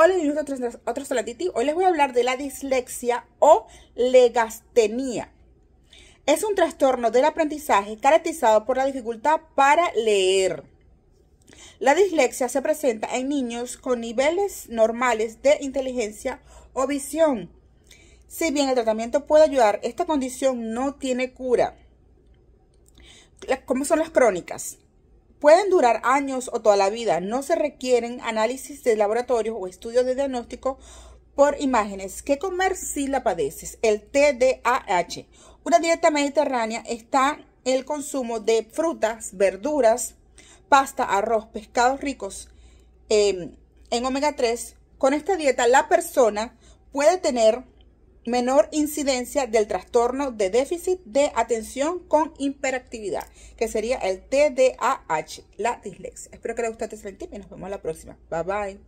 Hola, bienvenidos a otros Titi. Hoy les voy a hablar de la dislexia o legastenía. Es un trastorno del aprendizaje caracterizado por la dificultad para leer. La dislexia se presenta en niños con niveles normales de inteligencia o visión. Si bien el tratamiento puede ayudar, esta condición no tiene cura. ¿Cómo son las crónicas? Pueden durar años o toda la vida. No se requieren análisis de laboratorio o estudios de diagnóstico por imágenes. ¿Qué comer si la padeces? El TDAH. Una dieta mediterránea está el consumo de frutas, verduras, pasta, arroz, pescados ricos eh, en omega 3. Con esta dieta la persona puede tener menor incidencia del trastorno de déficit de atención con hiperactividad, que sería el TDAH, la dislexia. Espero que les guste este y nos vemos la próxima. Bye bye.